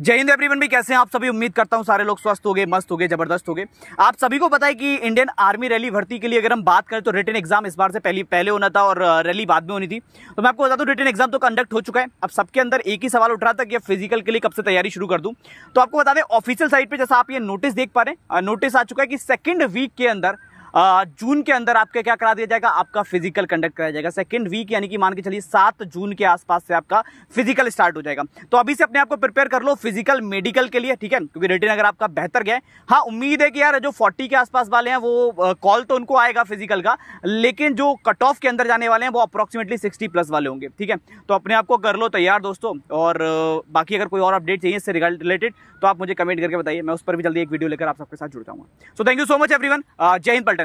जय हिंद एवरीवन भी कैसे हैं आप सभी उम्मीद करता हूं सारे लोग स्वस्थ हो गए मस्त हो गए जबरदस्त हो गए आप सभी को पता है कि इंडियन आर्मी रैली भर्ती के लिए अगर हम बात करें तो रिटर्न एग्जाम इस बार से पहले पहले होना था और रैली बाद में होनी थी तो मैं आपको बता दूं रिटर्न एग्जाम तो कंडक्ट हो चुका है अब सबके अंदर एक ही सवाल उठ रहा था कि फिजिकल के लिए कब से तैयारी शुरू कर दूं तो आपको बता दें ऑफिशियल साइट पर जैसा आप ये नोटिस देख पा रहे हैं नोटिस आ चुका है कि सेकेंड वीक के अंदर जून के अंदर आपके क्या करा दिया जाएगा आपका फिजिकल कंडक्ट कराया जाएगा सेकेंड वीक यानी कि मान के चलिए सात जून के आसपास से आपका फिजिकल स्टार्ट हो जाएगा तो अभी से अपने आपको प्रिपेयर कर लो फिजिकल मेडिकल के लिए ठीक है क्योंकि रिटर्न अगर आपका बेहतर गया हाँ उम्मीद है कि यार जो फोर्टी के आसपास वाले हैं वो कॉल तो उनको आएगा फिजिकल का लेकिन जो कट ऑफ के अंदर जाने वाले हैं वो अप्रोक्सीमेटली सिक्सटी प्लस वाले होंगे ठीक है तो अपने आपको कर लो तैयार दोस्तों और बाकी अगर कोई और अपडेट चाहिए इससे रिलेटेड तो आप मुझे कमेंट करके बताइए मैं उस पर भी जल्दी एक वीडियो लेकर आप सबके साथ जुड़ जाऊंगा so thank you so much everyone जय हिंद पल्ट